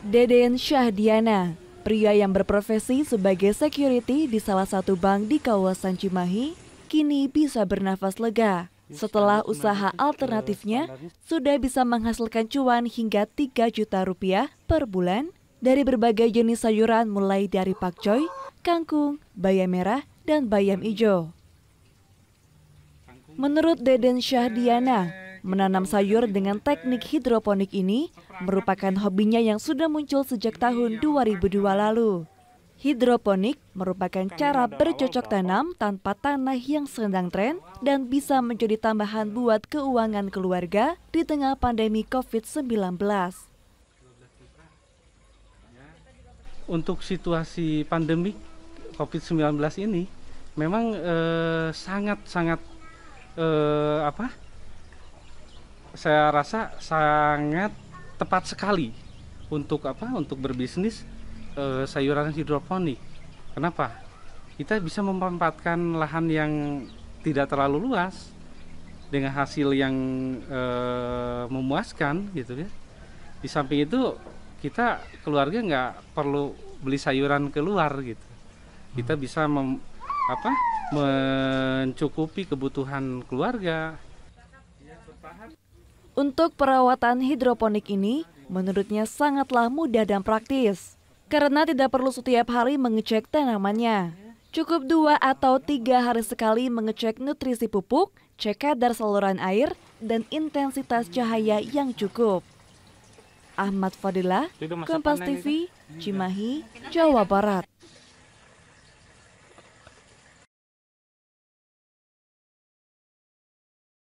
Deden Syahdiana, pria yang berprofesi sebagai security di salah satu bank di kawasan Cimahi, kini bisa bernafas lega setelah usaha alternatifnya sudah bisa menghasilkan cuan hingga 3 juta rupiah per bulan dari berbagai jenis sayuran mulai dari pakcoy, kangkung, bayam merah, dan bayam ijo. Menurut Deden Syahdiana, Menanam sayur dengan teknik hidroponik ini merupakan hobinya yang sudah muncul sejak tahun 2002 lalu. Hidroponik merupakan cara bercocok tanam tanpa tanah yang sedang tren dan bisa menjadi tambahan buat keuangan keluarga di tengah pandemi COVID-19. Untuk situasi pandemi COVID-19 ini memang eh, sangat-sangat eh, eh, apa? saya rasa sangat tepat sekali untuk apa untuk berbisnis uh, sayuran hidroponik kenapa kita bisa memanfaatkan lahan yang tidak terlalu luas dengan hasil yang e, memuaskan gitu ya di samping itu kita keluarga nggak perlu beli sayuran keluar gitu kita hmm. bisa mem, apa mencukupi kebutuhan keluarga bertahan untuk perawatan hidroponik ini, menurutnya sangatlah mudah dan praktis. Karena tidak perlu setiap hari mengecek tanamannya. Cukup dua atau tiga hari sekali mengecek nutrisi pupuk, cek kadar saluran air, dan intensitas cahaya yang cukup. Ahmad Fadila, Kompas TV, Cimahi, Jawa Barat.